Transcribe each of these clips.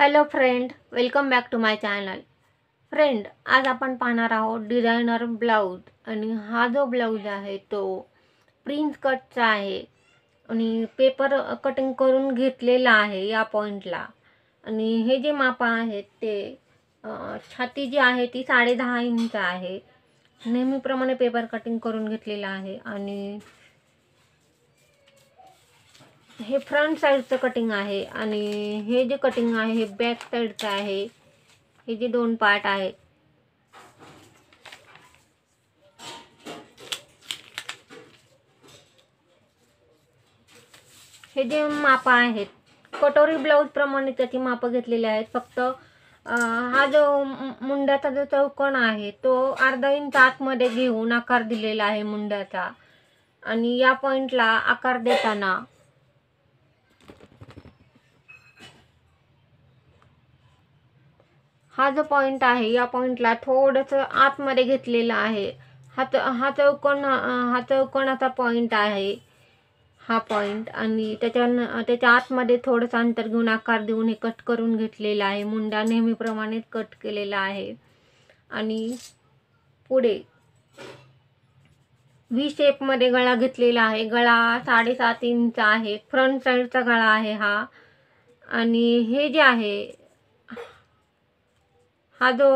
hello friend welcome back to my channel friend आज आपण पाहणार आहोत डिझायनर ब्लाऊज आणि हा जो ब्लाऊज आहे तो प्रिन्स कटचा आहे आणि पेपर कटिंग करून घेतलेला आहे या पॉईंटला आणि हे जे माप आहेत ते छाती जी आहे ती साडे दहा इंच आहे नेहमीप्रमाणे पेपर कटिंग करून घेतलेला आहे आणि हे फ्रंट साईडचं कटिंग आहे आणि हे जे कटिंग आहे हे बॅक साईडचं आहे हे जे दोन पार्ट आहेत हे जे माप आहेत कटोरी प्रमाणे त्याची माप घेतलेली आहेत फक्त हा जो मुंड्याचा जो चौकण आहे तो अर्धा इंच आतमध्ये घेऊन आकार दिलेला आहे मुंड्याचा आणि या पॉइंटला आकार देताना हा जो पॉईंट आहे या पॉईंटला थोडंसं आतमध्ये घेतलेला आहे हा च हा चौकोन हा चौकोनाचा पॉईंट आहे हा पॉईंट आणि त्याच्या त्याच्या आतमध्ये थोडंसं अंतर घेऊन आकार देऊन हे कट करून घेतलेला आहे मुंडा नेहमीप्रमाणे कट केलेला आहे आणि पुढे व्ही शेपमध्ये गळा घेतलेला आहे गळा साडेसात इंच आहे फ्रंट साईडचा गळा आहे हा आणि हे जे आहे हा जो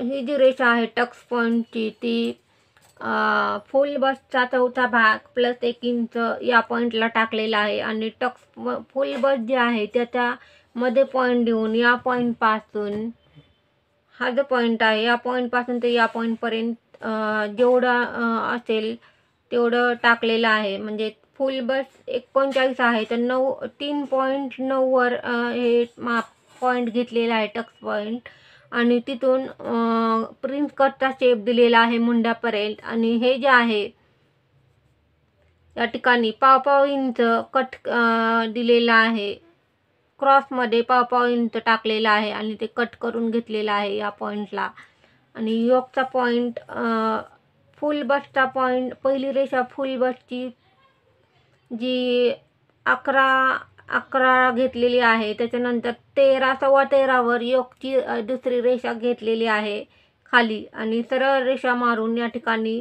ही जी रेषा आहे टक्स पॉईंटची ती फुल बसचा चौथा भाग प्लस एक इंच या पॉईंटला टाकलेला आहे आणि टक्स फुल बस जे आहे त्याच्यामध्ये पॉईंट देऊन या पॉईंटपासून हा जो पॉईंट आहे या पॉईंटपासून ते या पॉईंटपर्यंत जेवढं असेल तेवढं टाकलेलं आहे म्हणजे फुल बस एकोणचाळीस आहे तर नऊ तीन पॉईंट नऊवर हे माप पॉईंट घेतलेला आहे टक्स पॉईंट आणि तिथून प्रिंट कटचा शेप दिलेला आहे मुंड्यापर्यंत आणि हे जे आहे या ठिकाणी पावपाव इंच कट दिलेला आहे क्रॉसमध्ये पावपाव इंच टाकलेला आहे आणि ते कट करून घेतलेला आहे या पॉईंटला आणि योगचा पॉईंट फुल बसचा पॉईंट पहिली रेषा फुल बसची जी अकरा अकरा घेतलेली आहे त्याच्यानंतर तेरा सव्वा तेरावर योगची दुसरी रेषा घेतलेली आहे खाली आणि सरळ रेषा मारून या ठिकाणी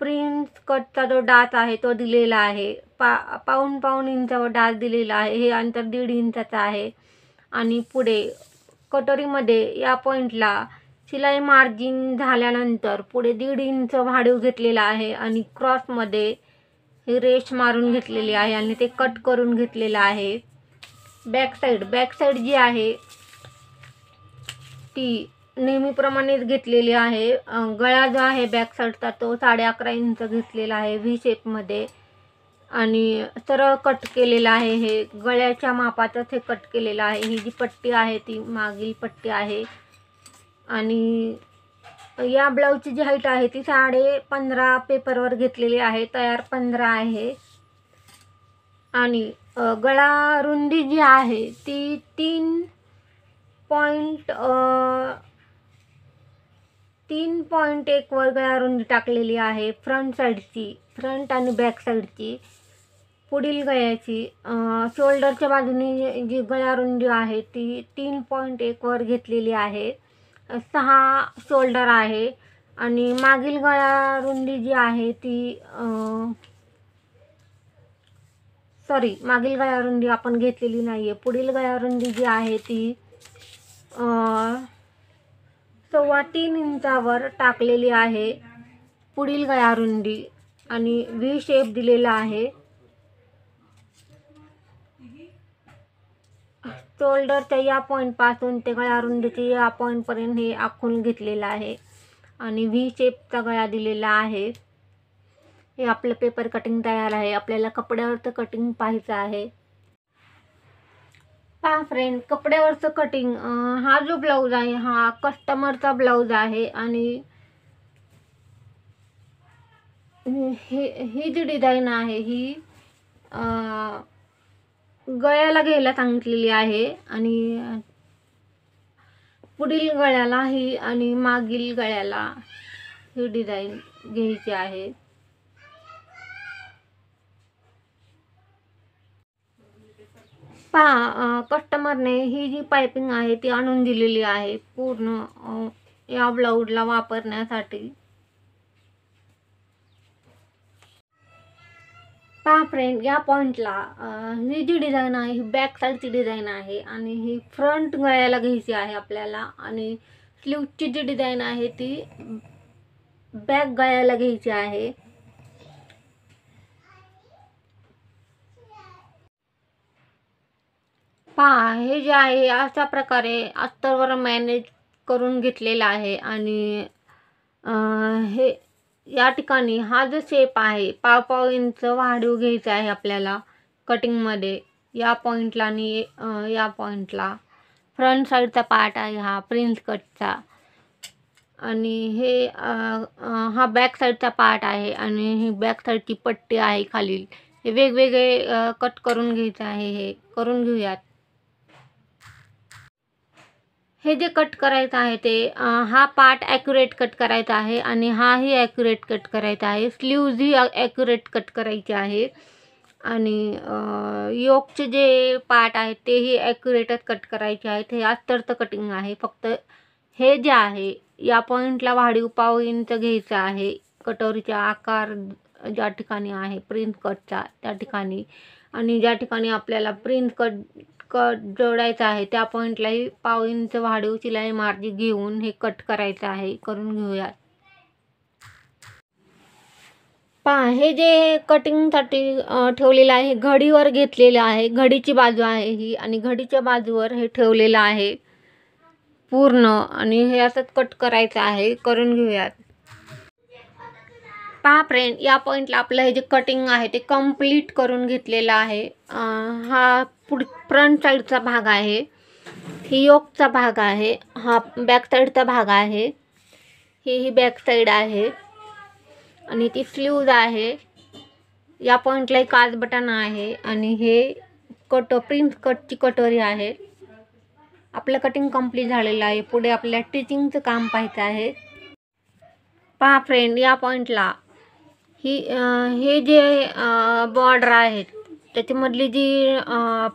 प्रिन्स कटचा जो डास आहे तो दिलेला आहे पा पाऊन पाऊन इंचावर डास दिलेला आहे हे अंतर दीड इंचाचं आहे आणि पुढे कटोरीमध्ये या पॉईंटला शिलाई मार्जिन झाल्यानंतर पुढे दीड इंच वाढीव घेतलेला आहे आणि क्रॉसमध्ये ही रेश मारून घेतलेली आहे आणि ते कट करून घेतलेलं आहे बॅक साईड बॅक साईड जी आहे ती नेहमीप्रमाणेच घेतलेली आहे गळा जो आहे बॅक साईडचा तो साडे अकरा इंच घेतलेला आहे व्ही शेपमध्ये आणि सरळ कट केलेलं आहे हे गळ्याच्या मापातच हे कट केलेलं आहे ही जी पट्टी आहे ती मागील पट्टी आहे आणि या ब्लाऊजची जी हाईट आहे ती साडे पंधरा पेपरवर घेतलेली आहे तयार पंधरा आहे आणि गळा रुंदी जी आहे ती तीन पॉईंट तीन पॉईंट एकवर गळा रुंदी टाकलेली आहे फ्रंट साईडची फ्रंट आणि बॅक साईडची पुढील गळ्याची शोल्डरच्या बाजूने जी गळा रुंदी आहे ती तीन पॉईंट एकवर घेतलेली आहे सहा शोल्डर आहे आणि मागील गळा रुंदी जी आहे ती सॉरी मागील गळा रुंदी आपण घेतलेली नाही आहे पुढील गळा रुंदी जी आहे ती सव्वा तीन इंचावर टाकलेली आहे पुढील गळा रुंदी आणि व्ही शेप दिलेला आहे शोल्डरच्या या पॉईंटपासून ते गळ्या रुंदीची या पॉईंटपर्यंत हे आखून घेतलेलं आहे आणि व्ही शेपचा गळा दिलेला आहे हे आपलं पेपर कटिंग तयार आहे आपल्याला कपड्यावरचं कटिंग पाहायचं आहे पहा फ्रेंड कपड्यावरचं कटिंग हा जो ब्लाऊज आहे हा कस्टमरचा ब्लाऊज आहे आणि ही जी डिझाईन आहे ही गळ्याला घ्यायला सांगितलेली आहे आणि पुढील गळ्याला ही आणि मागील गळ्याला ही डिझाईन घ्यायची आहे पहा कस्टमरने ही जी पायपिंग आहे ती आणून दिलेली आहे पूर्ण या ब्लाऊजला वापरण्यासाठी फ्रेंड या पॉइंटला ही जी डिझाईन आहे ही बॅक साईडची डिझाईन आहे आणि ही फ्रंट गळ्याला घ्यायची आहे आपल्याला आणि स्लीवची जी डिझाईन आहे ती बॅक गळ्याला घ्यायची आहे पहा हे जे आहे अशा प्रकारे अस्तरवर मॅनेज करून घेतलेलं आहे आणि हे या ठिकाणी हा जो शेप आहे पाव पाव इंच वाढीव घ्यायचा आहे आपल्याला कटिंगमध्ये या पॉईंटला आणि या पॉईंटला फ्रंट साईडचा पार्ट आहे हा प्रिन्स कटचा आणि हे हा बॅक साईडचा पार्ट आहे आणि ही बॅक साईडची पट्टी आहे खालील हे वेगवेगळे कट करून घ्यायचं आहे हे करून घेऊयात हे जे कट करायचं आहे ते हा पार्ट ॲक्युरेट कट करायचा आहे आणि हाही ॲक्युरेट कट करायचा आहे स्लीव्ज ही ॲक्युरेट कट करायचे आहे आणि योगचे जे पार्ट आहेत तेही ॲक्युरेटच कट करायचे आहेत हे अस्तरचं कटिंग आहे फक्त हे जे आहे या पॉईंटला वाढीव पाव इंच घ्यायचं आहे कटोरीचा आकार ज्या ठिकाणी आहे प्रिंट कटचा त्या ठिकाणी आणि ज्या ठिकाणी आपल्याला प्रिंट कट कट जोडायचं आहे त्या पॉईंटलाही पाव इंच वाढीव शिलाई मार्जिन घेऊन हे कट करायचं आहे करून घेऊयात पहा हे जे कटिंगसाठी ठेवलेलं आहे घडीवर घेतलेलं आहे घडीची बाजू आहे ही आणि घडीच्या बाजूवर हे ठेवलेलं आहे पूर्ण आणि हे असंच कट करायचं आहे करून घेऊयात पहा फ्रेंड या पॉईंटला आपलं हे जे कटिंग आहे ते कम्प्लीट करून घेतलेलं आहे हा पुढ फ्रंट साईडचा भाग आहे ही योगचा भाग आहे हा बॅक साईडचा भाग आहे ही ही बॅक साईड आहे आणि ती स्लीव्ज आहे या पॉईंटला एक आज बटन आहे आणि हे कट प्रिंट कटची कटोरी आहे आपलं कटिंग कंप्लीट झालेलं आहे पुढे आपल्या टिचिंगचं काम पाहायचं आहे पहा फ्रेंड या पॉईंटला ही हे जे बॉर्डर आहेत त्याच्यामधली जी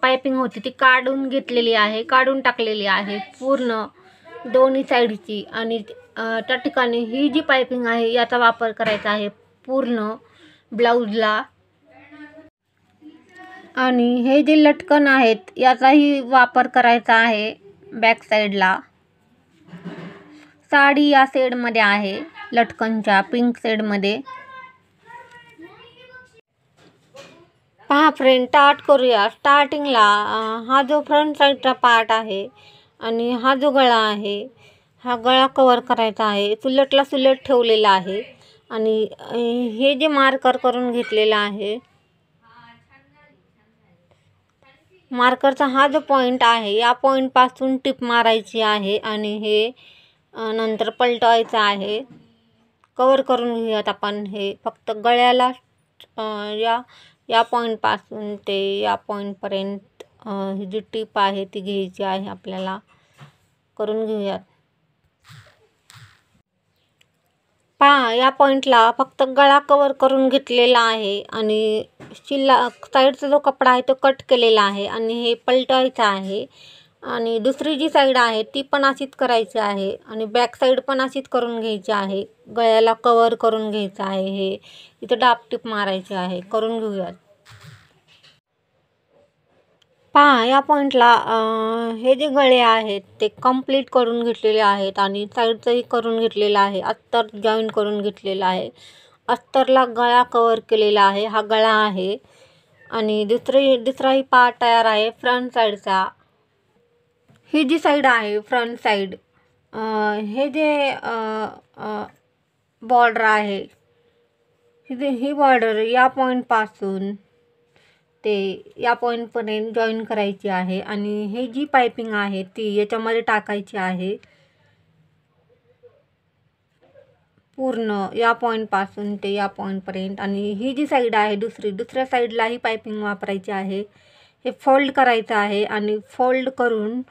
पायपिंग होती ती काढून घेतलेली आहे काढून टाकलेली आहे पूर्ण दोन्ही साईडची आणि त्या ठिकाणी ही जी पायपिंग आहे याचा वापर करायचा आहे पूर्ण ब्लाऊजला आणि हे जे लटकन आहेत याचाही वापर करायचा आहे बॅक साईडला साडी या सेडमध्ये आहे लटकनच्या पिंक सेडमध्ये पहा फ्रेंड स्टार्ट करूया स्टार्टिंगला हा जो फ्रंट साईडचा पार्ट आहे आणि हा जो गळा आहे हा गळा कवर करायचा आहे सुलटला सुलट ठेवलेला आहे आणि हे जे मार्कर करून घेतलेला आहे मार्करचा हा जो पॉईंट आहे या पॉईंटपासून टिप मारायची आहे आणि हे नंतर पलटवायचं आहे कवर करून घेऊयात आपण हे फक्त गळ्याला या या पॉईंटपासून ते या पॉईंटपर्यंत ही जी टीप आहे ती घ्यायची आहे आपल्याला करून घेऊयात पहा या पॉईंटला फक्त गळा कवर करून घेतलेला आहे आणि शिल्ला साईडचा जो कपडा आहे तो कट केलेला आहे आणि हे पलटायचं आहे आणि दुसरी जी साईड आहे ती पण अशीच करायची आहे आणि बॅक साईड पण अशीच करून घ्यायची आहे गळ्याला कवर करून घ्यायचं आहे हे इथं टिप मारायची आहे करून घेऊयात पहा या पॉईंटला हे जे गळे आहेत ते कम्प्लीट करून घेतलेले आहेत आणि साईडचंही करून घेतलेलं आहे अस्तर जॉईन करून घेतलेलं आहे अस्तरला गळा कवर केलेला आहे हा गळा आहे आणि दुसरी दुसराही पा तयार आहे फ्रंट साईडचा ही जी साईड आहे फ्रंट साईड हे जे बॉर्डर आहे ही बॉर्डर या पॉईंटपासून ते या पॉईंटपर्यंत जॉईन करायची आहे आणि हे जी पायपिंग आहे ती याच्यामध्ये टाकायची आहे पूर्ण या पॉईंटपासून ते या पॉईंटपर्यंत आणि ही जी साईड आहे दुसरी दुसऱ्या साईडला ही पायपिंग वापरायची आहे हे फोल्ड करायचं आहे आणि फोल्ड करून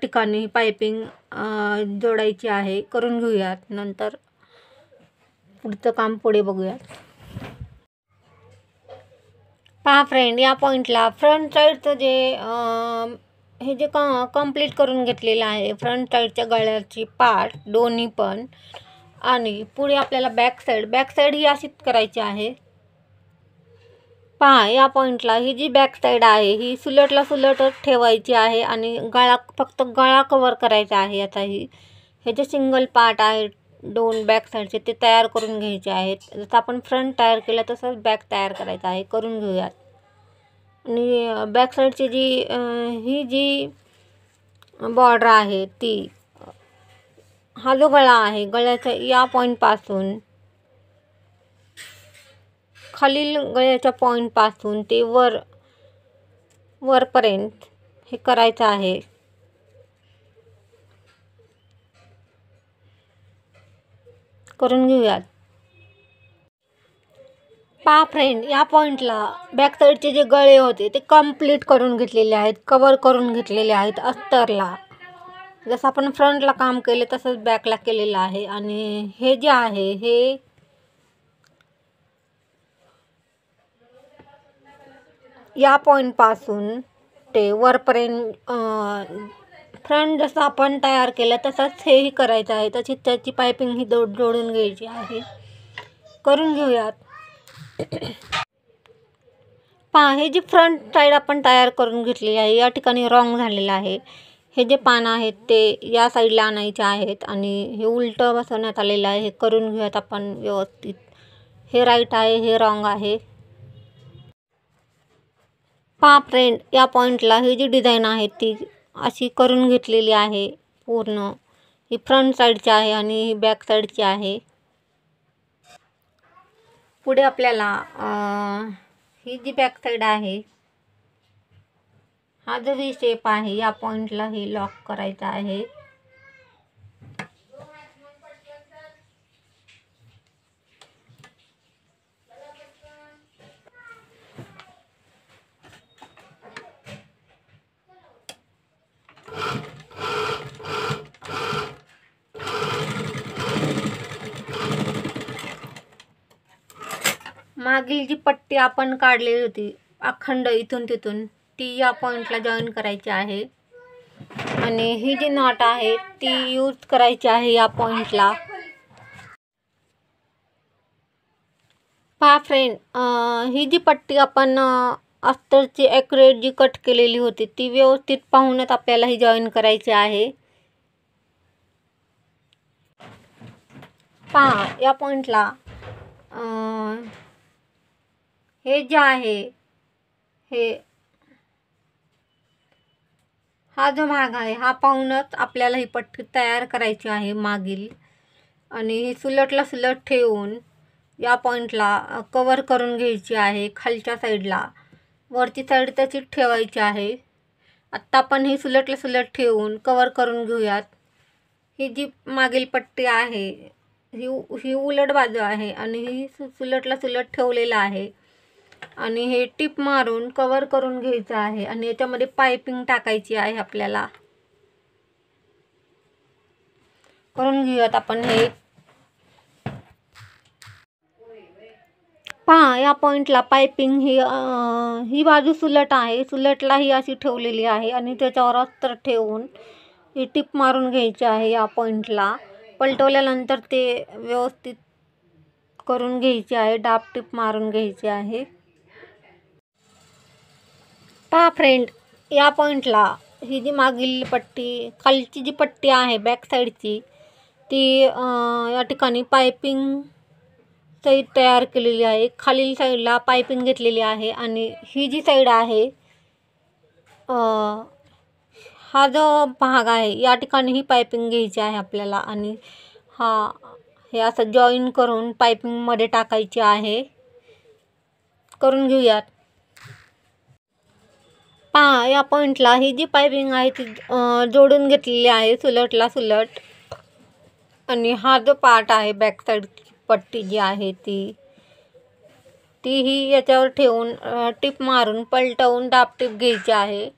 ठिकाणी पायपिंग जोडायची आहे करून घेऊयात नंतर पुढचं काम पुढे बघूयात पहा फ्रेंड या पॉईंटला फ्रंट साईडचं जे हे जे क कम्प्लीट करून घेतलेलं आहे फ्रंट साईडच्या गळ्याची पार्ट दोन्ही पण आणि पुढे आपल्याला बॅक साईड बॅक साईड ही अशीच करायची आहे पहा या पॉईंटला ही जी बॅक साईड आहे ही सुलटला सुलटच ठेवायची आहे आणि गळा फक्त गळा कवर करायचा आहे आता ही हे जे सिंगल पार्ट आहे दोन बॅक साईडचे ते तयार करून घ्यायचे आहेत जसं आपण फ्रंट तयार केला तसंच बॅक तयार करायचा आहे करून घेऊयात आणि बॅक साईडची जी ही जी बॉर्डर आहे ती हा जो गळा आहे गळ्याचा या पॉईंटपासून खालील गळ्याच्या पॉईंटपासून ते वर वरपर्यंत हे करायचं आहे करून घेऊयात पा फ्रेंड या पॉईंटला बॅक साईडचे जे गळे होते ते कम्प्लीट करून घेतलेले आहेत कवर करून घेतलेले आहेत अस्तरला जसं आपण फ्रंटला काम केले तसंच बॅकला केलेलं आहे आणि हे जे आहे हे या पॉईंटपासून ते वरपर्यंत फ्रंट जसं आपण तयार केलं तसंच हेही करायचं आहे तशी त्याची पायपिंग ही दोड जोडून घ्यायची आहे करून घेऊयात पहा हे जी फ्रंट साईड आपण तयार करून घेतलेली आहे या ठिकाणी रॉंग झालेलं आहे हे जे पानं आहेत ते या साईडला आणायचे आहेत आणि हे उलटं बसवण्यात आलेलं आहे हे करून घेऊयात आपण व्यवस्थित हे राईट आहे हे रॉंग आहे पहा फ्रेंड या पॉईंटला ही जी डिझाईन आहे ती अशी करून घेतलेली आहे पूर्ण ही फ्रंट साईडची आहे आणि ही बॅक साईडची आहे पुढे आपल्याला ही जी बॅक साईड आहे हा जो ही शेप आहे या पॉईंटला हे लॉक करायचा आहे मागील जी पट्टी आपण काढलेली होती अखंड इथून तिथून ती या पॉईंटला जॉईन करायची आहे आणि ही जी नॉट आहे ती यूज करायची आहे या पॉईंटला पहा फ्रेंड ही जी पट्टी आपण अस्तरची ॲक्युरेट जी कट केलेली होती ती व्यवस्थित पाहूनच आपल्याला ही जॉईन करायची आहे पहा या पॉइंटला हे जे आहे हे हा जो भाग आहे हा पाहूनच आपल्याला ही पट्टी तयार करायची आहे मागील आणि ही सुलटला सुलट ठेवून या पॉईंटला कवर करून घ्यायची आहे खालच्या साईडला वरती साईड तशीच ठेवायची आहे आत्ता आपण ही सुलटला सुलट ठेवून कवर करून घेऊयात ही जी मागील पट्टी आहे ही ही उलट बाजू आहे आणि ही सुलटला सुलट ठेवलेलं आहे आणि हे टिप मारून कवर करून घ्यायचं आहे आणि याच्यामध्ये पायपिंग टाकायची आहे आपल्याला करून घेऊयात आपण हे पहा या पॉइंटला पायपिंग ही ही बाजू सुलट आहे सुलटला ही अशी ठेवलेली आहे आणि त्याच्यावर अस्तर ठेवून ही टिप मारून घ्यायची आहे या पॉइंटला पलटवल्यानंतर ते व्यवस्थित करून घ्यायचे आहे डाप टिप मारून घ्यायची आहे पहा फ्रेंड या पॉईंटला ही जी मागील पट्टी खालची जी पट्टी आहे बॅक साईडची ती या ठिकाणी पायपिंग सही तयार केलेली आहे खालील साईडला पायपिंग घेतलेली आहे आणि ही जी साईड आहे हा जो भाग आहे या ठिकाणी ही पायपिंग घ्यायची आहे आपल्याला आणि हा हे असं जॉईन करून पायपिंगमध्ये टाकायची आहे करून घेऊयात पा या पॉईंटला ही जी पायपिंग आहे ती जोडून घेतलेली आहे सुलटला सुलट आणि हा जो पार्ट आहे बॅक साईड पट्टी जी आहे ती ती ही याच्यावर ठेवून टिप मारून पलटवून टिप घ्यायची आहे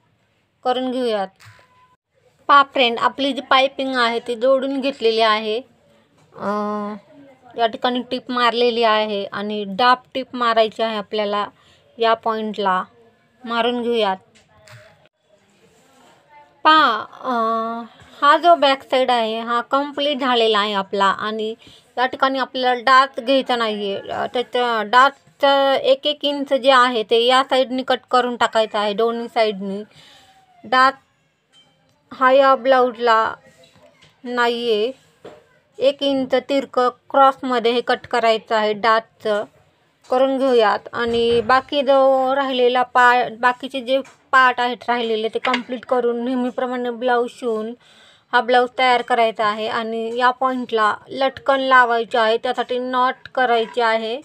करून घेऊयात पा फ्रेंड आपली जी पायपिंग आहे ती जोडून घेतलेली आहे या ठिकाणी टिप मारलेली आहे आणि डाप टिप मारायची आहे आपल्याला या पॉईंटला मारून घेऊयात पा हा जो बॅक साईड आहे हा कम्प्लीट झालेला आहे आपला आणि या ठिकाणी आपल्याला डार्क घ्यायचा नाही आहे त्याच्या डातचं एक एक इंच जे आहे ते या साईडनी कट करून टाकायचं आहे दोन्ही साईडनी डार्क हा या ब्लाउजला नाही आहे एक इंच तिरकं क्रॉसमध्ये हे कट करायचं आहे डार्कचं करून घेऊयात आणि बाकी जो राहिलेला पाय बाकीचे जे पार्ट आहेत राहिलेले ते कम्प्लीट करून नेहमीप्रमाणे ब्लाऊज शिवून हा ब्लाऊज तयार करायचा आहे आणि या पॉईंटला लटकन लावायचे आहे त्यासाठी नॉट करायचे आहे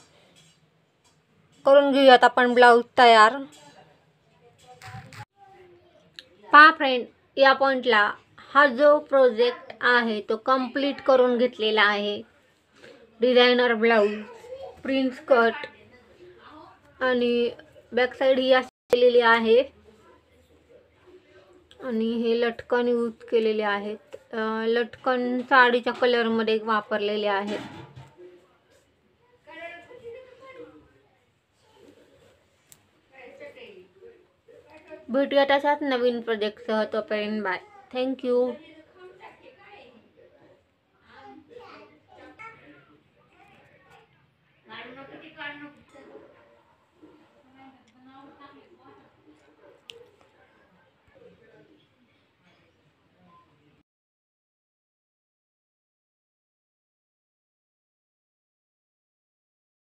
करून घेऊयात आपण ब्लाऊज तयार पहा फ्रेंड या पॉईंटला हा जो प्रोजेक्ट आहे तो कम्प्लीट करून घेतलेला आहे डिझायनर ब्लाऊज प्रिंट कट आणि बॅकसाईड ही असलेली केलेली आहे आणि हे लटकन यूज केलेले आहेत लटकन साडीच्या कलरमध्ये वापरलेले आहेत भेटूया तशाच नवीन तो तोपर्यंत बाय थँक्यू